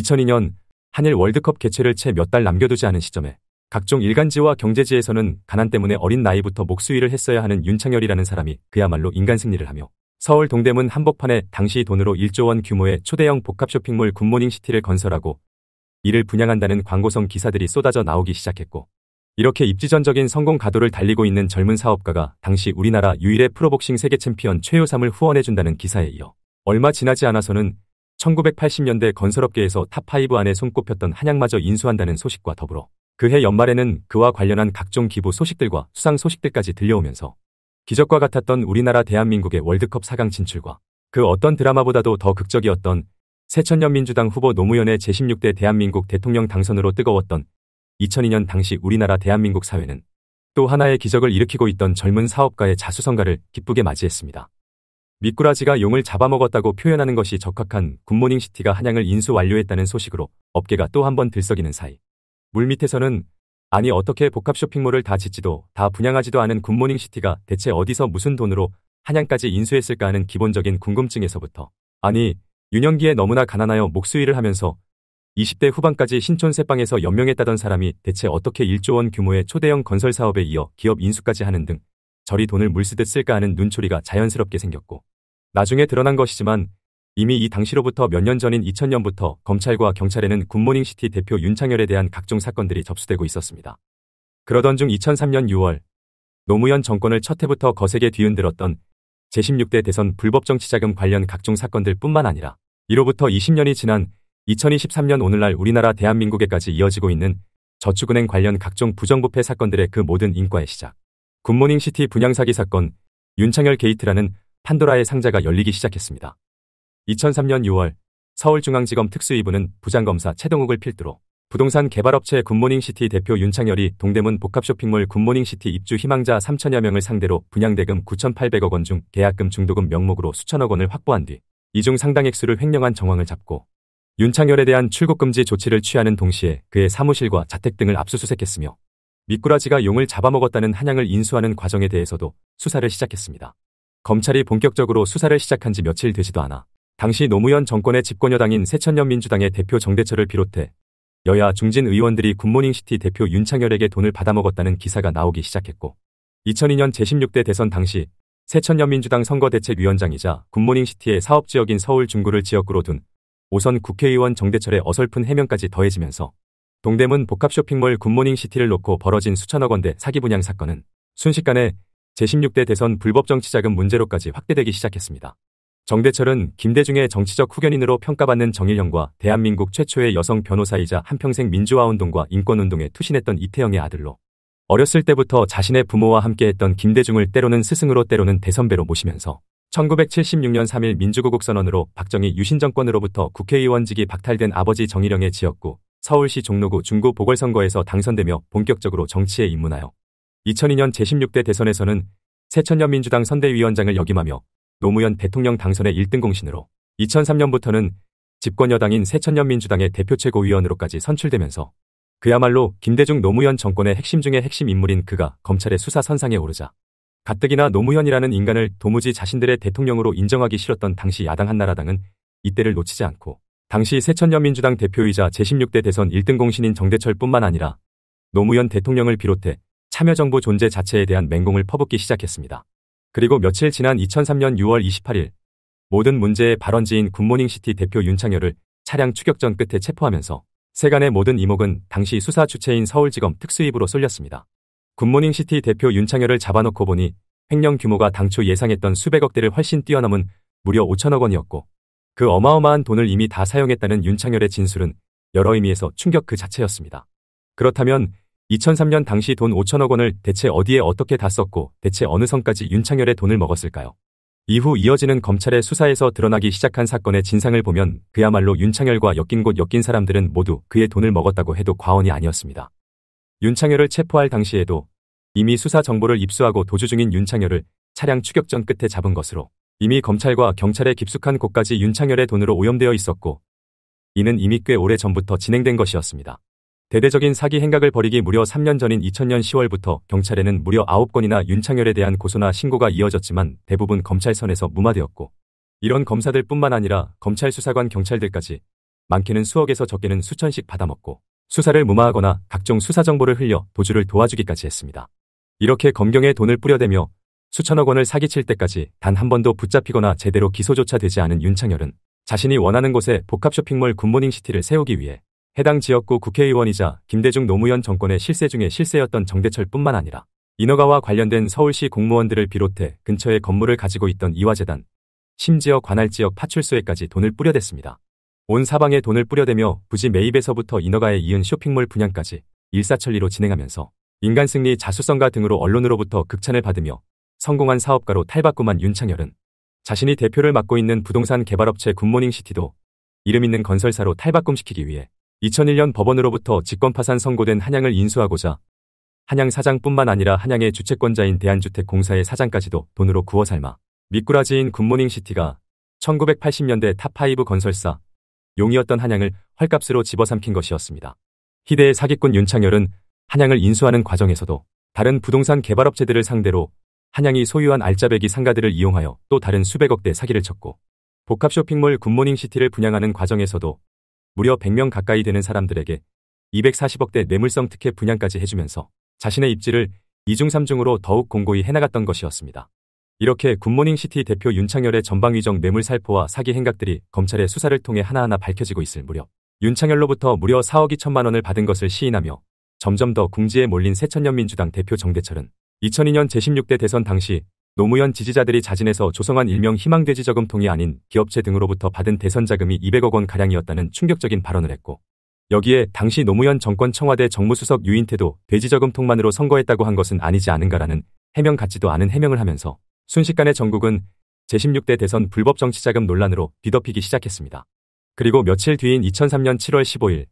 2002년 한일 월드컵 개최를 채 몇 달 남겨두지 않은 시점에 각종 일간지와 경제지에서는 가난 때문에 어린 나이부터 목수일을 했어야 하는 윤창열이라는 사람이 그야말로 인간 승리를 하며 서울 동대문 한복판에 당시 돈으로 1조 원 규모의 초대형 복합 쇼핑몰 굿모닝 시티를 건설하고 이를 분양한다는 광고성 기사들이 쏟아져 나오기 시작했고 이렇게 입지전적인 성공 가도를 달리고 있는 젊은 사업가가 당시 우리나라 유일의 프로복싱 세계 챔피언 최효삼을 후원해준다는 기사에 이어 얼마 지나지 않아서는 1980년대 건설업계에서 탑5 안에 손꼽혔던 한양마저 인수한다는 소식과 더불어 그해 연말에는 그와 관련한 각종 기부 소식들과 수상 소식들까지 들려오면서 기적과 같았던 우리나라 대한민국의 월드컵 4강 진출과 그 어떤 드라마보다도 더 극적이었던 새천년민주당 후보 노무현의 제16대 대한민국 대통령 당선으로 뜨거웠던 2002년 당시 우리나라 대한민국 사회는 또 하나의 기적을 일으키고 있던 젊은 사업가의 자수성가를 기쁘게 맞이했습니다. 미꾸라지가 용을 잡아먹었다고 표현하는 것이 적확한 굿모닝시티가 한양을 인수 완료했다는 소식으로 업계가 또 한번 들썩이는 사이 물밑에서는 아니 어떻게 복합 쇼핑몰을 다 짓지도 다 분양하지도 않은 굿모닝시티가 대체 어디서 무슨 돈으로 한양까지 인수했을까 하는 기본적인 궁금증에서부터 아니 윤영기에 너무나 가난하여 목수일을 하면서 20대 후반까지 신촌 새방에서 연명했다던 사람이 대체 어떻게 1조 원 규모의 초대형 건설 사업에 이어 기업 인수까지 하는 등 저리 돈을 물쓰듯 쓸까 하는 눈초리가 자연스럽게 생겼고 나중에 드러난 것이지만 이미 이 당시로부터 몇 년 전인 2000년부터 검찰과 경찰에는 굿모닝시티 대표 윤창열에 대한 각종 사건들이 접수되고 있었습니다. 그러던 중 2003년 6월 노무현 정권을 첫 해부터 거세게 뒤흔들었던 제16대 대선 불법 정치자금 관련 각종 사건들 뿐만 아니라 이로부터 20년이 지난 2023년 오늘날 우리나라 대한민국에까지 이어지고 있는 저축은행 관련 각종 부정부패 사건들의 그 모든 인과의 시작. 굿모닝 시티 분양사기 사건 윤창열 게이트라는 판도라의 상자가 열리기 시작했습니다. 2003년 6월 서울중앙지검 특수이부는 부장검사 최동욱을 필두로 부동산 개발업체 굿모닝시티 대표 윤창열이 동대문 복합쇼핑몰 굿모닝시티 입주 희망자 3천여 명을 상대로 분양대금 9,800억 원 중 계약금 중도금 명목으로 수천억 원을 확보한 뒤 이중 상당액수를 횡령한 정황을 잡고 윤창열에 대한 출국금지 조치를 취하는 동시에 그의 사무실과 자택 등을 압수수색했으며 미꾸라지가 용을 잡아먹었다는 한양을 인수하는 과정에 대해서도 수사를 시작했습니다. 검찰이 본격적으로 수사를 시작한 지 며칠 되지도 않아 당시 노무현 정권의 집권여당인 새천년민주당의 대표 정대철을 비롯해 여야 중진 의원들이 굿모닝시티 대표 윤창열에게 돈을 받아먹었다는 기사가 나오기 시작했고 2002년 제16대 대선 당시 새천년민주당 선거대책위원장이자 굿모닝시티의 사업지역인 서울 중구를 지역구로 둔 오선 국회의원 정대철의 어설픈 해명까지 더해지면서 동대문 복합 쇼핑몰 굿모닝시티를 놓고 벌어진 수천억 원대 사기 분양 사건은 순식간에 제16대 대선 불법 정치자금 문제로까지 확대되기 시작했습니다. 정대철은 김대중의 정치적 후견인으로 평가받는 정일형과 대한민국 최초의 여성 변호사이자 한평생 민주화운동과 인권운동에 투신했던 이태영의 아들로 어렸을 때부터 자신의 부모와 함께했던 김대중을 때로는 스승으로 때로는 대선배로 모시면서 1976년 3일 민주구국 선언으로 박정희 유신정권으로부터 국회의원직이 박탈된 아버지 정일영의 지역구 서울시 종로구 중구 보궐선거에서 당선되며 본격적으로 정치에 입문하여 2002년 제16대 대선에서는 새천년 민주당 선대위원장을 역임하며 노무현 대통령 당선의 1등 공신으로 2003년부터는 집권여당인 새천년 민주당의 대표 최고위원으로까지 선출되면서 그야말로 김대중 노무현 정권의 핵심 중의 핵심 인물인 그가 검찰의 수사 선상에 오르자 가뜩이나 노무현이라는 인간을 도무지 자신들의 대통령으로 인정하기 싫었던 당시 야당 한나라당은 이때를 놓치지 않고 당시 새천년민주당 대표이자 제16대 대선 1등 공신인 정대철뿐만 아니라 노무현 대통령을 비롯해 참여정부 존재 자체에 대한 맹공을 퍼붓기 시작했습니다. 그리고 며칠 지난 2003년 6월 28일 모든 문제의 발원지인 굿모닝시티 대표 윤창열을 차량 추격전 끝에 체포하면서 세간의 모든 이목은 당시 수사 주체인 서울지검 특수입으로 쏠렸습니다. 굿모닝시티 대표 윤창열을 잡아놓고 보니 횡령 규모가 당초 예상했던 수백억대를 훨씬 뛰어넘은 무려 5천억 원이었고 그 어마어마한 돈을 이미 다 사용했다는 윤창열의 진술은 여러 의미에서 충격 그 자체였습니다. 그렇다면 2003년 당시 돈 5천억 원을 대체 어디에 어떻게 다 썼고 대체 어느 선까지 윤창열의 돈을 먹었을까요? 이후 이어지는 검찰의 수사에서 드러나기 시작한 사건의 진상을 보면 그야말로 윤창열과 엮인 곳 엮인 사람들은 모두 그의 돈을 먹었다고 해도 과언이 아니었습니다. 윤창열을 체포할 당시에도 이미 수사 정보를 입수하고 도주 중인 윤창열을 차량 추격전 끝에 잡은 것으로 이미 검찰과 경찰의 깊숙한 곳까지 윤창열의 돈으로 오염되어 있었고 이는 이미 꽤 오래 전부터 진행된 것이었습니다. 대대적인 사기 행각을 벌이기 무려 3년 전인 2000년 10월부터 경찰에는 무려 9건이나 윤창열에 대한 고소나 신고가 이어졌지만 대부분 검찰선에서 무마되었고 이런 검사들 뿐만 아니라 검찰 수사관 경찰들까지 많게는 수억에서 적게는 수천씩 받아먹고 수사를 무마하거나 각종 수사 정보를 흘려 도주를 도와주기까지 했습니다. 이렇게 검경에 돈을 뿌려대며 수천억 원을 사기칠 때까지 단 한 번도 붙잡히거나 제대로 기소조차 되지 않은 윤창열은 자신이 원하는 곳에 복합 쇼핑몰 굿모닝시티를 세우기 위해 해당 지역구 국회의원이자 김대중 노무현 정권의 실세 중에 실세였던 정대철뿐만 아니라 인허가와 관련된 서울시 공무원들을 비롯해 근처에 건물을 가지고 있던 이화재단, 심지어 관할 지역 파출소에까지 돈을 뿌려댔습니다. 온 사방에 돈을 뿌려대며 부지 매입에서부터 인허가에 이은 쇼핑몰 분양까지 일사천리로 진행하면서 인간 승리 자수성가 등으로 언론으로부터 극찬을 받으며 성공한 사업가로 탈바꿈한 윤창열은 자신이 대표를 맡고 있는 부동산 개발업체 굿모닝시티도 이름 있는 건설사로 탈바꿈시키기 위해 2001년 법원으로부터 직권파산 선고된 한양을 인수하고자 한양 사장뿐만 아니라 한양의 주채권자인 대한주택공사의 사장까지도 돈으로 구워 삶아 미꾸라지인 굿모닝시티가 1980년대 탑5 건설사 용이었던 한양을 헐값으로 집어삼킨 것이었습니다. 희대의 사기꾼 윤창열은 한양을 인수하는 과정에서도 다른 부동산 개발업체들을 상대로 한양이 소유한 알짜배기 상가들을 이용하여 또 다른 수백억 대 사기를 쳤고 복합 쇼핑몰 굿모닝시티를 분양하는 과정에서도 무려 100명 가까이 되는 사람들에게 240억대 뇌물성 특혜 분양까지 해주면서 자신의 입지를 2중3중으로 더욱 공고히 해나갔던 것이었습니다. 이렇게 굿모닝시티 대표 윤창열의 전방위적 뇌물 살포와 사기 행각들이 검찰의 수사를 통해 하나하나 밝혀지고 있을 무렵 윤창열로부터 무려 4억 2천만 원을 받은 것을 시인하며 점점 더 궁지에 몰린 새천년민주당 대표 정대철은 2002년 제16대 대선 당시 노무현 지지자들이 자진해서 조성한 일명 희망돼지 저금통이 아닌 기업체 등으로부터 받은 대선 자금이 200억 원 가량이었다는 충격적인 발언을 했고 여기에 당시 노무현 정권 청와대 정무수석 유인태도 돼지 저금통만으로 선거했다고 한 것은 아니지 않은가라는 해명 같지도 않은 해명을 하면서 순식간에 전국은 제16대 대선 불법 정치자금 논란으로 뒤덮이기 시작했습니다. 그리고 며칠 뒤인 2003년 7월 15일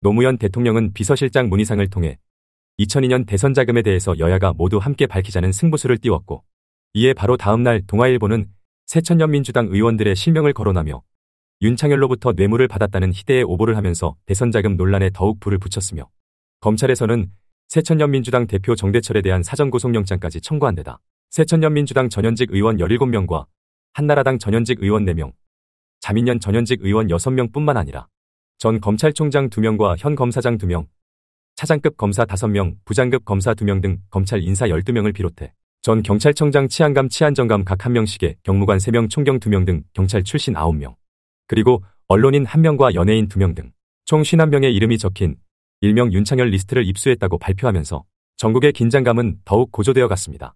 노무현 대통령은 비서실장 문희상을 통해 2002년 대선 자금에 대해서 여야가 모두 함께 밝히자는 승부수를 띄웠고 이에 바로 다음날 동아일보는 새천년 민주당 의원들의 실명을 거론하며 윤창열로부터 뇌물을 받았다는 희대의 오보를 하면서 대선 자금 논란에 더욱 불을 붙였으며 검찰에서는 새천년 민주당 대표 정대철에 대한 사전구속영장까지 청구한 데다 새천년 민주당 전현직 의원 17명과 한나라당 전현직 의원 4명, 자민련 전현직 의원 6명뿐만 아니라 전 검찰총장 2명과 현 검사장 2명, 차장급 검사 5명, 부장급 검사 2명 등 검찰 인사 12명을 비롯해 전 경찰청장 치안감 치안정감 각 1명씩에 경무관 3명 총경 2명 등 경찰 출신 9명 그리고 언론인 1명과 연예인 2명 등 총 51명의 이름이 적힌 일명 윤창열 리스트를 입수했다고 발표하면서 전국의 긴장감은 더욱 고조되어 갔습니다.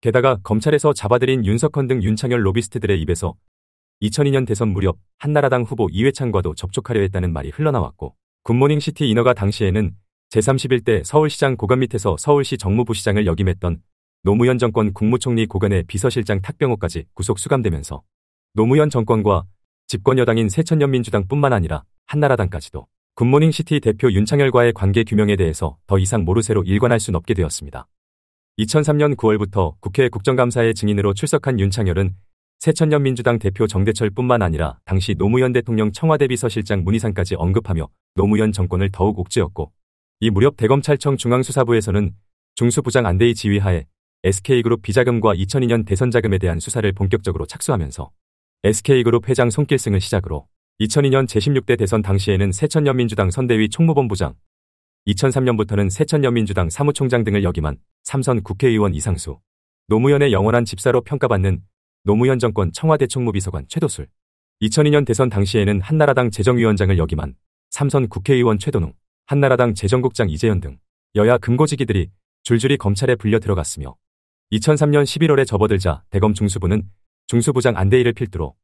게다가 검찰에서 잡아들인 윤석헌 등 윤창열 로비스트들의 입에서 2002년 대선 무렵 한나라당 후보 이회창과도 접촉하려 했다는 말이 흘러나왔고 굿모닝시티 인허가 당시에는 제31대 서울시장 고관 밑에서 서울시 정무부시장을 역임했던 노무현 정권 국무총리 고관의 비서실장 탁병호까지 구속 수감되면서 노무현 정권과 집권여당인 새천년민주당뿐만 아니라 한나라당까지도 굿모닝시티 대표 윤창열과의 관계 규명에 대해서 더 이상 모르쇠로 일관할 순 없게 되었습니다. 2003년 9월부터 국회 국정감사의 증인으로 출석한 윤창열은 새천년민주당 대표 정대철뿐만 아니라 당시 노무현 대통령 청와대 비서실장 문희상까지 언급하며 노무현 정권을 더욱 옥죄었고 이 무렵 대검찰청 중앙수사부에서는 중수부장 안대희 지휘하에 SK그룹 비자금과 2002년 대선 자금에 대한 수사를 본격적으로 착수하면서 SK그룹 회장 손길승을 시작으로 2002년 제16대 대선 당시에는 새천년민주당 선대위 총무본부장, 2003년부터는 새천년민주당 사무총장 등을 역임한 삼선 국회의원 이상수, 노무현의 영원한 집사로 평가받는 노무현 정권 청와대 총무비서관 최도술, 2002년 대선 당시에는 한나라당 재정위원장을 역임한 삼선 국회의원 최도농, 한나라당 재정국장 이재현 등 여야 금고지기들이 줄줄이 검찰에 불려 들어갔으며 2003년 11월에 접어들자 대검 중수부는 중수부장 안대희를 필두로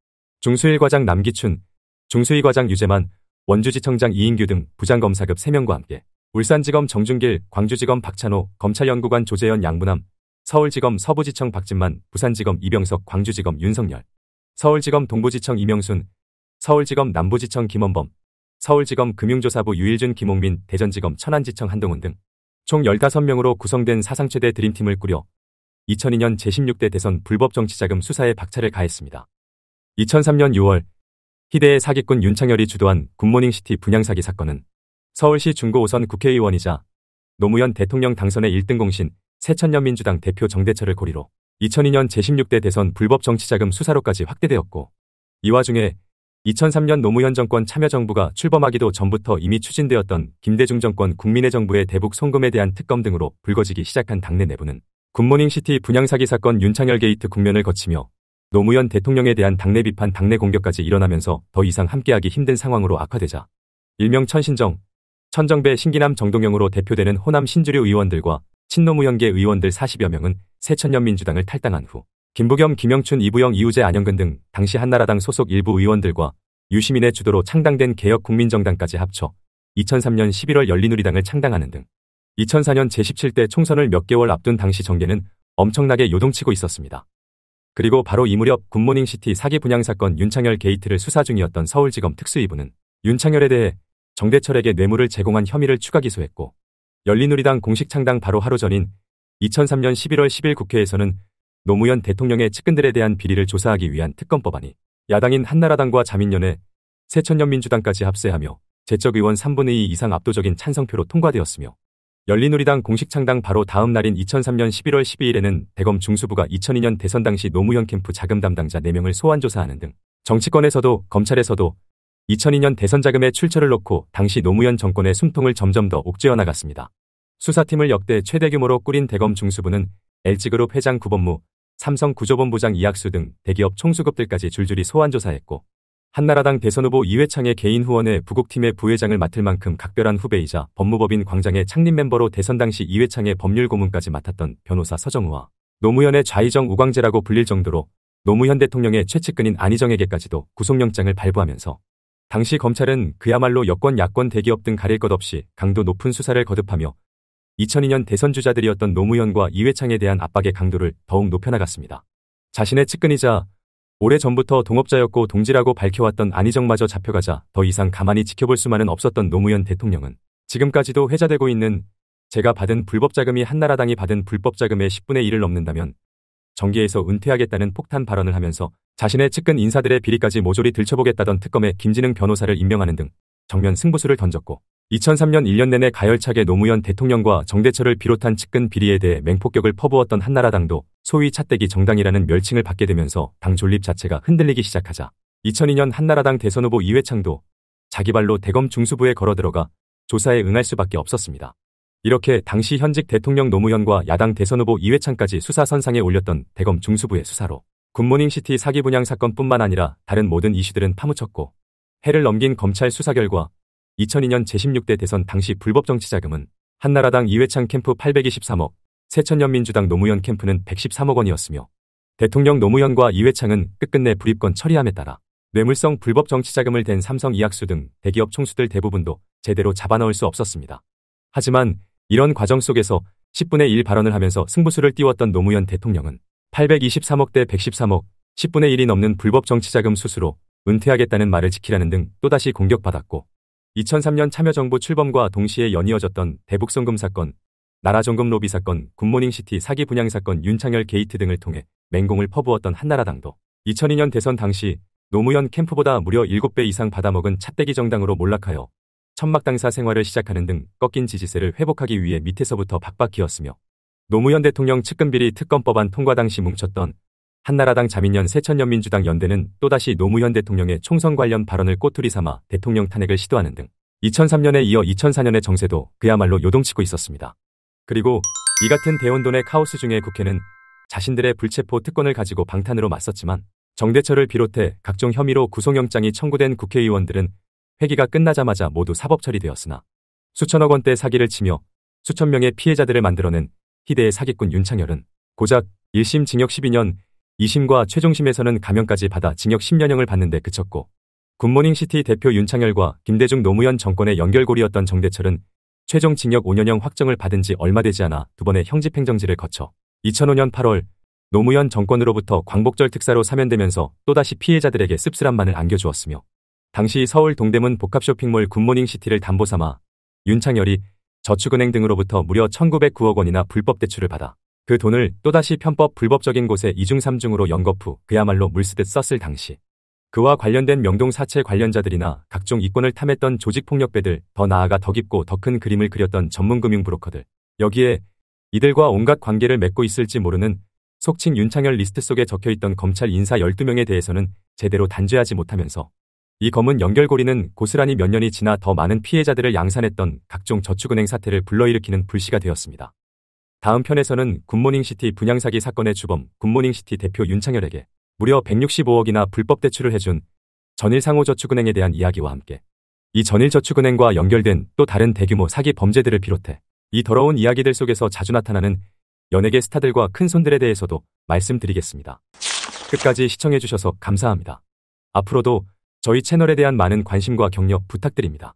중수일과장 남기춘, 중수일과장 유재만, 원주지청장 이인규 등 부장검사급 3명과 함께 울산지검 정준길, 광주지검 박찬호, 검찰연구관 조재현 양문함 서울지검 서부지청 박진만, 부산지검 이병석, 광주지검 윤석열, 서울지검 동부지청 이명순, 서울지검 남부지청 김원범, 서울지검 금융조사부 유일준 김홍민, 대전지검 천안지청 한동훈 등 총 15명으로 구성된 사상 최대 드림팀을 꾸려 2002년 제16대 대선 불법 정치자금 수사에 박차를 가했습니다. 2003년 6월 희대의 사기꾼 윤창열이 주도한 굿모닝시티 분양사기 사건은 서울시 중고 5선 국회의원이자 노무현 대통령 당선의 1등 공신 새천년민주당 대표 정대철을 고리로 2002년 제16대 대선 불법 정치자금 수사로까지 확대되었고 이 와중에 2003년 노무현 정권 참여정부가 출범하기도 전부터 이미 추진되었던 김대중 정권 국민의 정부의 대북 송금에 대한 특검 등으로 불거지기 시작한 당내 내부는 굿모닝시티 분양사기 사건 윤창열 게이트 국면을 거치며 노무현 대통령에 대한 당내 비판 당내 공격까지 일어나면서 더 이상 함께하기 힘든 상황으로 악화되자 일명 천신정, 천정배 신기남 정동영으로 대표되는 호남 신주류 의원들과 친노무현계 의원들 40여 명은 새천년민주당을 탈당한 후 김부겸, 김영춘, 이부영, 이우재, 안영근 등 당시 한나라당 소속 일부 의원들과 유시민의 주도로 창당된 개혁국민정당까지 합쳐 2003년 11월 열린우리당을 창당하는 등 2004년 제17대 총선을 몇 개월 앞둔 당시 정계는 엄청나게 요동치고 있었습니다. 그리고 바로 이 무렵 굿모닝시티 사기 분양 사건 윤창열 게이트를 수사 중이었던 서울지검 특수이부는 윤창열에 대해 정대철에게 뇌물을 제공한 혐의를 추가 기소했고 열린우리당 공식 창당 바로 하루 전인 2003년 11월 10일 국회에서는 노무현 대통령의 측근들에 대한 비리를 조사하기 위한 특검법안이 야당인 한나라당과 자민연의 새천년민주당까지 합세하며 재적 의원 3분의 2 이상 압도적인 찬성표로 통과되었으며 열린우리당 공식 창당 바로 다음 날인 2003년 11월 12일에는 대검 중수부가 2002년 대선 당시 노무현 캠프 자금 담당자 4명을 소환 조사하는 등 정치권에서도 검찰에서도 2002년 대선 자금의 출처를 놓고 당시 노무현 정권의 숨통을 점점 더 옥죄어 나갔습니다. 수사팀을 역대 최대 규모로 꾸린 대검 중수부는 LG그룹 회장 구본무, 삼성 구조본부장 이학수 등 대기업 총수급들까지 줄줄이 소환조사했고 한나라당 대선 후보 이회창의 개인 후원에 부국팀의 부회장을 맡을 만큼 각별한 후배이자 법무법인 광장의 창립 멤버로 대선 당시 이회창의 법률 고문까지 맡았던 변호사 서정우와 노무현의 좌의정 우광재라고 불릴 정도로 노무현 대통령의 최측근인 안희정에게까지도 구속영장을 발부하면서 당시 검찰은 그야말로 여권 야권 대기업 등 가릴 것 없이 강도 높은 수사를 거듭하며 2002년 대선 주자들이었던 노무현과 이회창에 대한 압박의 강도를 더욱 높여나갔습니다. 자신의 측근이자 오래전부터 동업자였고 동지라고 밝혀왔던 안희정마저 잡혀가자 더 이상 가만히 지켜볼 수만은 없었던 노무현 대통령은 지금까지도 회자되고 있는 제가 받은 불법자금이 한나라당이 받은 불법자금의 10분의 1을 넘는다면 정계에서 은퇴하겠다는 폭탄 발언을 하면서 자신의 측근 인사들의 비리까지 모조리 들춰보겠다던 특검에 김진흥 변호사를 임명하는 등 정면 승부수를 던졌고 2003년 1년 내내 가열차게 노무현 대통령과 정대철을 비롯한 측근 비리에 대해 맹폭격을 퍼부었던 한나라당도 소위 차떼기 정당이라는 멸칭을 받게 되면서 당 존립 자체가 흔들리기 시작하자 2002년 한나라당 대선 후보 이회창도 자기 발로 대검 중수부에 걸어 들어가 조사에 응할 수밖에 없었습니다. 이렇게 당시 현직 대통령 노무현과 야당 대선 후보 이회창까지 수사선상에 올렸던 대검 중수부의 수사로 굿모닝시티 사기 분양 사건뿐만 아니라 다른 모든 이슈들은 파묻혔고 해를 넘긴 검찰 수사 결과 2002년 제16대 대선 당시 불법 정치 자금은 한나라당 이회창 캠프 823억, 새천년민주당 노무현 캠프는 113억 원이었으며 대통령 노무현과 이회창은 끝끝내 불입권 처리함에 따라 뇌물성 불법 정치 자금을 댄 삼성 이학수 등 대기업 총수들 대부분도 제대로 잡아넣을 수 없었습니다. 하지만 이런 과정 속에서 10분의 1 발언을 하면서 승부수를 띄웠던 노무현 대통령은 823억 대 113억, 10분의 1이 넘는 불법 정치 자금 수수로 은퇴하겠다는 말을 지키라는 등 또다시 공격받았고 2003년 참여정부 출범과 동시에 연이어졌던 대북송금 사건, 나라정금 로비 사건, 굿모닝시티 사기 분양 사건, 윤창열 게이트 등을 통해 맹공을 퍼부었던 한나라당도 2002년 대선 당시 노무현 캠프보다 무려 7배 이상 받아먹은 차떼기 정당으로 몰락하여 천막당사 생활을 시작하는 등 꺾인 지지세를 회복하기 위해 밑에서부터 박박히었으며 노무현 대통령 측근비리 특검법안 통과 당시 뭉쳤던 한나라당 자민연 새천년민주당 연대는 또다시 노무현 대통령의 총선 관련 발언을 꼬투리 삼아 대통령 탄핵을 시도하는 등 2003년에 이어 2004년의 정세도 그야말로 요동치고 있었습니다. 그리고 이 같은 대원돈의 카오스 중에 국회는 자신들의 불체포 특권을 가지고 방탄으로 맞섰지만 정대철을 비롯해 각종 혐의로 구속영장이 청구된 국회의원들은 회기가 끝나자마자 모두 사법 처리되었으나 수천억 원대 사기를 치며 수천 명의 피해자들을 만들어낸 희대의 사기꾼 윤창열은 고작 1심 징역 12년, 2심과 최종심에서는 감형까지 받아 징역 10년형을 받는데 그쳤고 굿모닝시티 대표 윤창열과 김대중 노무현 정권의 연결고리였던 정대철은 최종 징역 5년형 확정을 받은 지 얼마 되지 않아 두 번의 형집행정지를 거쳐 2005년 8월 노무현 정권으로부터 광복절 특사로 사면되면서 또다시 피해자들에게 씁쓸한만을 안겨주었으며 당시 서울 동대문 복합쇼핑몰 굿모닝시티를 담보삼아 윤창열이 저축은행 등으로부터 무려 1909억 원이나 불법 대출을 받아 그 돈을 또다시 편법 불법적인 곳에 2중3중으로 연거 푸 그야말로 물쓰듯 썼을 당시 그와 관련된 명동 사채 관련자들이나 각종 이권을 탐했던 조직폭력배들, 더 나아가 더 깊고 더 큰 그림을 그렸던 전문금융 브로커들. 여기에 이들과 온갖 관계를 맺고 있을지 모르는 속칭 윤창열 리스트 속에 적혀있던 검찰 인사 12명에 대해서는 제대로 단죄하지 못하면서 이 검은 연결고리는 고스란히 몇 년이 지나 더 많은 피해자들을 양산했던 각종 저축은행 사태를 불러일으키는 불씨가 되었습니다. 다음 편에서는 굿모닝시티 분양사기 사건의 주범 굿모닝시티 대표 윤창열에게 무려 165억이나 불법 대출을 해준 전일상호저축은행에 대한 이야기와 함께 이 전일저축은행과 연결된 또 다른 대규모 사기 범죄들을 비롯해 이 더러운 이야기들 속에서 자주 나타나는 연예계 스타들과 큰손들에 대해서도 말씀드리겠습니다. 끝까지 시청해주셔서 감사합니다. 앞으로도 저희 채널에 대한 많은 관심과 격려 부탁드립니다.